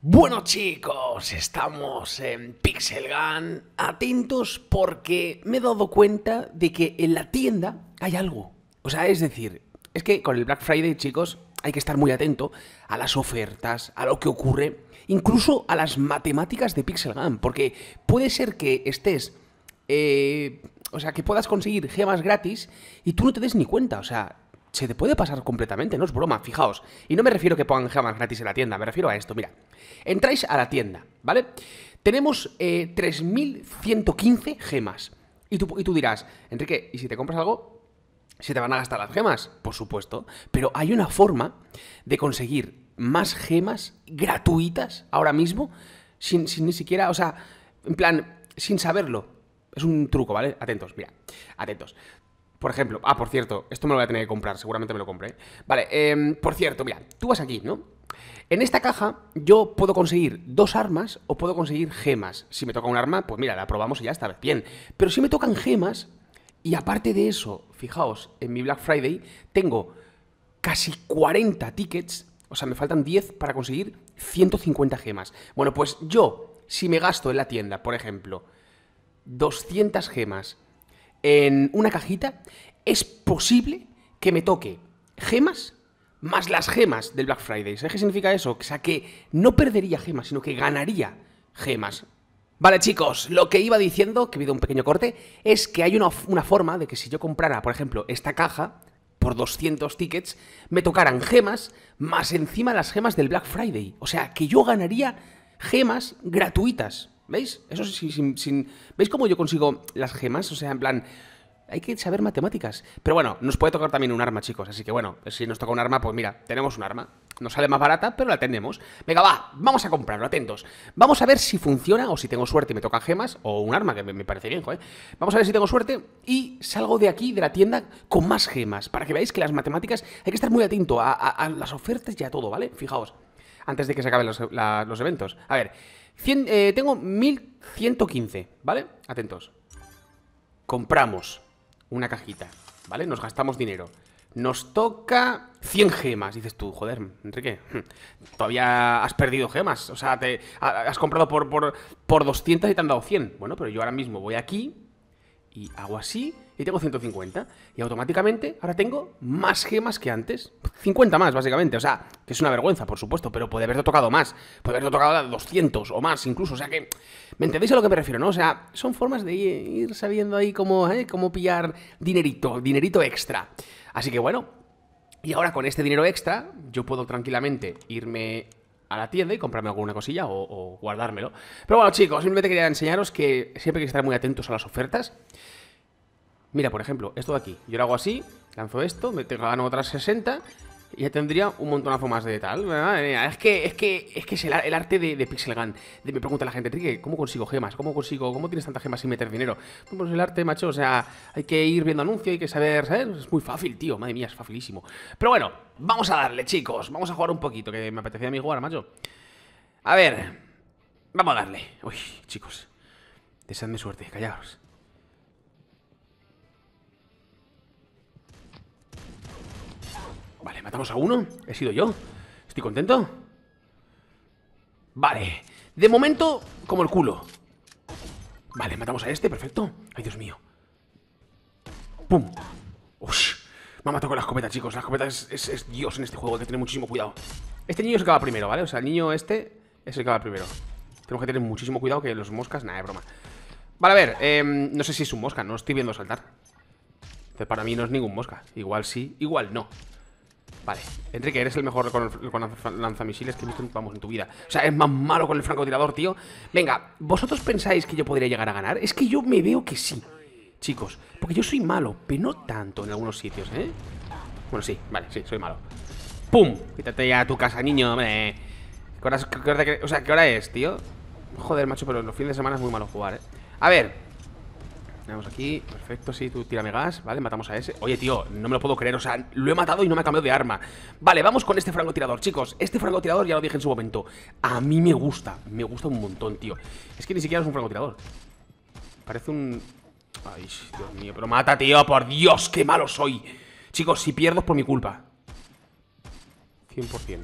Bueno chicos, estamos en Pixel Gun. Atentos porque me he dado cuenta de que en la tienda hay algo. O sea, es decir, es que con el Black Friday, chicos, hay que estar muy atento a las ofertas, a lo que ocurre, incluso a las matemáticas de Pixel Gun, porque puede ser que estés... Eh, o sea, que puedas conseguir gemas gratis y tú no te des ni cuenta. O sea, se te puede pasar completamente, no es broma, fijaos. Y no me refiero que pongan gemas gratis en la tienda, me refiero a esto, mira. Entráis a la tienda, ¿vale? Tenemos 3.115 eh, gemas. Y tú, y tú dirás, Enrique, ¿y si te compras algo? ¿Se te van a gastar las gemas? Por supuesto. Pero hay una forma de conseguir más gemas gratuitas ahora mismo, sin, sin ni siquiera, o sea, en plan, sin saberlo. Es un truco, ¿vale? Atentos, mira, atentos. Por ejemplo, ah, por cierto, esto me lo voy a tener que comprar, seguramente me lo compré. ¿eh? Vale, em, por cierto, mira, tú vas aquí, ¿no? En esta caja yo puedo conseguir dos armas o puedo conseguir gemas. Si me toca un arma, pues mira, la probamos y ya está, bien. Pero si me tocan gemas, y aparte de eso, fijaos, en mi Black Friday tengo casi 40 tickets, o sea, me faltan 10 para conseguir 150 gemas. Bueno, pues yo, si me gasto en la tienda, por ejemplo, 200 gemas, en una cajita, es posible que me toque gemas más las gemas del Black Friday. ¿Sabes qué significa eso? O sea, que no perdería gemas, sino que ganaría gemas. Vale chicos, lo que iba diciendo, que he habido un pequeño corte, es que hay una, una forma de que si yo comprara, por ejemplo, esta caja, por 200 tickets, me tocaran gemas más encima las gemas del Black Friday. O sea, que yo ganaría gemas gratuitas. ¿Veis? Eso sí, sin, ¿Veis cómo yo consigo las gemas? O sea, en plan... Hay que saber matemáticas. Pero bueno, nos puede tocar también un arma, chicos. Así que bueno, si nos toca un arma, pues mira, tenemos un arma. Nos sale más barata, pero la tenemos. Venga, va, vamos a comprarlo, atentos. Vamos a ver si funciona o si tengo suerte y me tocan gemas o un arma, que me, parece bien, joder. Vamos a ver si tengo suerte y salgo de aquí, de la tienda, con más gemas. Para que veáis que las matemáticas hay que estar muy atento a las ofertas y a todo, ¿vale? Fijaos antes de que se acaben los, e, eventos. A ver, eh, tengo 1115, ¿vale? Atentos. Compramos una cajita, ¿vale? Nos gastamos dinero. Nos toca 100 gemas. Dices tú, joder, Enrique, hm, todavía has perdido gemas. O sea, te has comprado por, por, por 200 y te han dado 100. Bueno, pero yo ahora mismo voy aquí y hago así y tengo 150. Y automáticamente ahora tengo más gemas que antes. 50 más, básicamente. O sea, que es una vergüenza, por supuesto, pero puede haberlo tocado más. Puede haberlo tocado 200 o más incluso. O sea que, ¿me entendéis a lo que me refiero, no? O sea, son formas de ir sabiendo ahí cómo, eh, cómo pillar dinerito, dinerito extra. Así que bueno, y ahora con este dinero extra, yo puedo tranquilamente irme a la tienda y comprarme alguna cosilla o, guardármelo. Pero bueno, chicos, simplemente quería enseñaros que siempre hay que estar muy atentos a las ofertas. Mira, por ejemplo, esto de aquí. Yo lo hago así, lanzo esto, me tengo, gano otras 60 ya tendría un montonazo más de tal. Es que es que es que es el, arte de, Pixel Gun. me pregunta la gente, ¿cómo consigo gemas? ¿Cómo consigo? ¿Cómo tienes tantas gemas sin meter dinero? Pues, pues el arte, macho, o sea, hay que ir viendo anuncios, hay que saber, Es muy fácil, tío, madre mía, es facilísimo. Pero bueno, vamos a darle, chicos. Vamos a jugar un poquito, que me apetecía a mí jugar, macho. A ver, vamos a darle. Uy, chicos, deseadme suerte, callaos. Vale, matamos a uno. He sido yo. Estoy contento. Vale. De momento, como el culo. Vale, matamos a este. Perfecto. Ay, Dios mío. ¡Pum! ¡Ush! Me ha matado con la escopeta, chicos. La escopeta es, Dios en este juego. Hay que tener muchísimo cuidado. Este niño se acaba primero, ¿vale? O sea, el niño este es el que va primero. Tenemos que tener muchísimo cuidado que los moscas... Nada, es broma. Vale, a ver. Em, no sé si es un mosca. No estoy viendo saltar. Entonces, para mí no es ningún mosca. Igual sí, igual no. Vale, Enrique, eres el mejor con, lanzamisiles que he visto vamos, en tu vida. O sea, es más malo con el francotirador, tío. Venga, ¿vosotros pensáis que yo podría llegar a ganar? Es que yo me veo que sí, chicos. Porque yo soy malo, pero no tanto en algunos sitios, ¿eh? Bueno, sí, vale, sí, soy malo. ¡Pum! Quítate ya a tu casa, niño, ¿qué hora es, tío? Joder, macho, pero los fines de semana es muy malo jugar, ¿eh? A ver, tenemos aquí, perfecto, sí, tú tírame gas Vale, matamos a ese Oye, tío, no me lo puedo creer, o sea, lo he matado y no me ha cambiado de arma Vale, vamos con este frangotirador, chicos Este francotirador, ya lo dije en su momento A mí me gusta, me gusta un montón, tío Es que ni siquiera es un frangotirador Parece un... Ay, Dios mío, pero mata, tío, por Dios, qué malo soy Chicos, si pierdo es por mi culpa 100%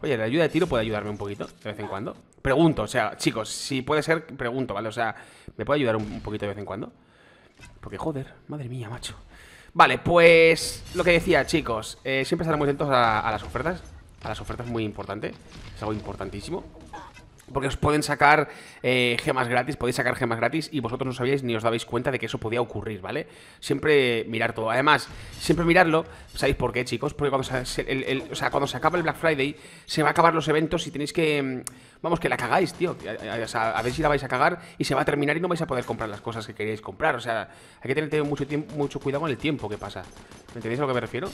Oye, la ayuda de tiro puede ayudarme un poquito De vez en cuando Pregunto, o sea, chicos, si puede ser, pregunto, ¿vale? O sea, ¿me puede ayudar un, poquito de vez en cuando? Porque joder, madre mía, macho. Vale, pues lo que decía, chicos, eh, siempre estaremos muy atentos a, las ofertas. A las ofertas muy importante. Es algo importantísimo porque os pueden sacar eh, gemas gratis, podéis sacar gemas gratis y vosotros no sabíais ni os dabais cuenta de que eso podía ocurrir, ¿vale? Siempre mirar todo. Además, siempre mirarlo, ¿sabéis por qué, chicos? Porque cuando se, cuando se acaba el Black Friday, se van a acabar los eventos y tenéis que... Mm, vamos, que la cagáis, tío. Eh, eh, a ver si la vais a cagar y se va a terminar y no vais a poder comprar las cosas que queríais comprar. O sea, hay que tener mucho, mucho cuidado con el tiempo que pasa. ¿Me entendéis a lo que me refiero?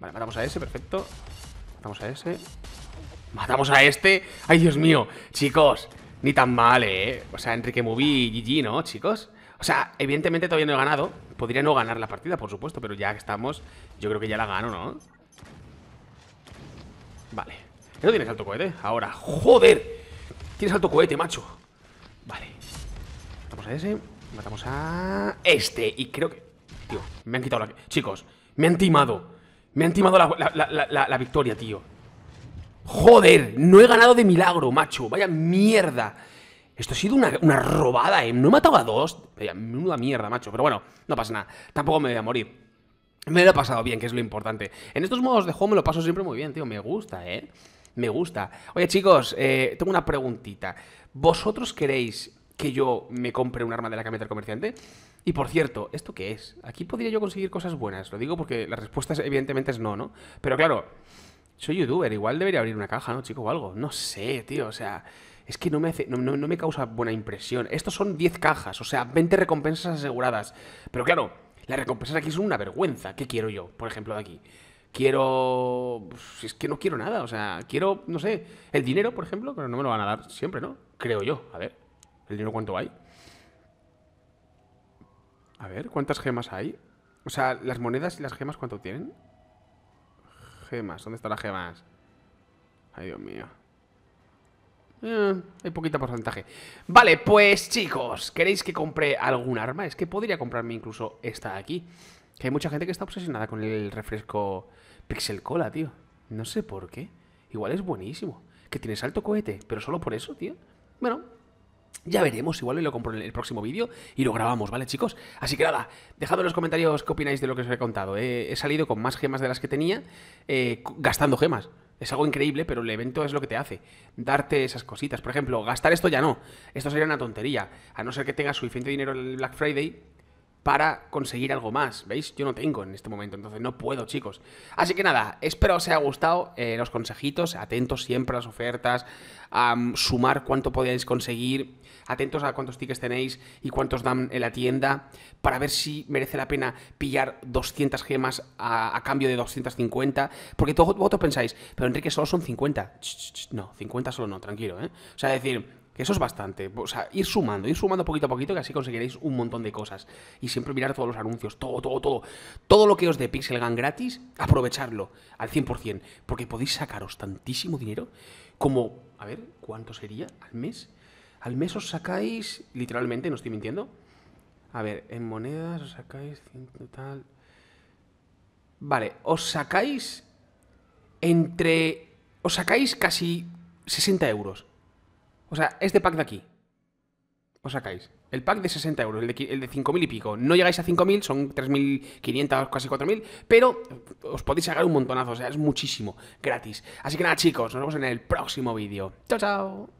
Vale, matamos a ese, perfecto. Matamos a ese. Matamos a este. ¡Ay, Dios mío! Chicos, ni tan mal, ¿eh? O sea, Enrique Mubi GG, ¿no, chicos? O sea, evidentemente todavía no he ganado. Podría no ganar la partida, por supuesto, pero ya estamos, yo creo que ya la gano, ¿no? Vale. ¿No tienes alto cohete? Ahora. ¡Joder! Tienes alto cohete, macho. Vale. Matamos a ese. Matamos a este. Y creo que... Tío, me han quitado la... Chicos, me han timado. Me han timado la victoria, tío. Joder, no he ganado de milagro, macho. Vaya mierda. Esto ha sido una, robada, ¿eh? No he matado a dos. Vaya, mierda, macho. Pero bueno, no pasa nada. Tampoco me voy a morir. Me lo he pasado bien, que es lo importante. En estos modos de juego me lo paso siempre muy bien, tío. Me gusta, ¿eh? Me gusta. Oye, chicos, eh, tengo una preguntita. ¿Vosotros queréis que yo me compre un arma de la camioneta del comerciante? Y por cierto, ¿esto qué es? Aquí podría yo conseguir cosas buenas. Lo digo porque la respuesta evidentemente es no, ¿no? Pero claro soy youtuber, igual debería abrir una caja, ¿no, chico? O algo. No sé, tío, o sea... Es que no me, hace, no, me causa buena impresión. Estos son 10 cajas, o sea, 20 recompensas aseguradas. Pero claro, las recompensas aquí son una vergüenza. ¿Qué quiero yo, por ejemplo, de aquí? Quiero... Pues, es que no quiero nada, o sea, quiero, no sé, el dinero, por ejemplo, pero no me lo van a dar siempre, ¿no? Creo yo. A ver, ¿el dinero cuánto hay? A ver, ¿cuántas gemas hay? O sea, las monedas y las gemas cuánto tienen? Gemas, ¿dónde están las gemas? Ay, Dios mío. Eh, hay poquito porcentaje. Vale, pues chicos, ¿queréis que compre algún arma? Es que podría comprarme incluso esta de aquí. Que hay mucha gente que está obsesionada con el refresco Pixel Cola, tío. No sé por qué. Igual es buenísimo. Que tiene salto cohete, pero solo por eso, tío. Bueno, ya veremos, igual lo compro en el próximo vídeo y lo grabamos, ¿vale, chicos? Así que nada, dejadme en los comentarios qué opináis de lo que os he contado. ¿eh? he salido con más gemas de las que tenía, eh, gastando gemas. Es algo increíble, pero el evento es lo que te hace. Darte esas cositas. Por ejemplo, gastar esto ya no. Esto sería una tontería. A no ser que tengas suficiente dinero en el Black Friday, para conseguir algo más. ¿Veis? Yo no tengo en este momento, entonces no puedo, chicos. Así que nada, espero os haya gustado eh, los consejitos. Atentos siempre a las ofertas, a mm, sumar cuánto podéis conseguir. Atentos a cuántos tickets tenéis y cuántos dan en la tienda para ver si merece la pena pillar 200 gemas a, cambio de 250. Porque todos vosotros pensáis, pero Enrique, solo son 50. no, 50 solo no, tranquilo, ¿eh? O sea, decir eso es bastante. O sea, ir sumando, ir sumando poquito a poquito, que así conseguiréis un montón de cosas. Y siempre mirar todos los anuncios, todo, todo, todo. Todo lo que os dé Gun gratis, aprovecharlo al 100%. Porque podéis sacaros tantísimo dinero como, a ver, ¿cuánto sería al mes? Al mes os sacáis, literalmente, no estoy mintiendo. A ver, en monedas os sacáis tal. Vale, os sacáis entre... Os sacáis casi 60 euros o sea, este pack de aquí. Os sacáis. El pack de 60 euros, el de, el de 5.000 y pico. No llegáis a 5.000, son 3.500, casi 4.000, pero os podéis sacar un montonazo, o sea, es muchísimo, gratis. Así que nada, chicos, nos vemos en el próximo vídeo. Chao, chao.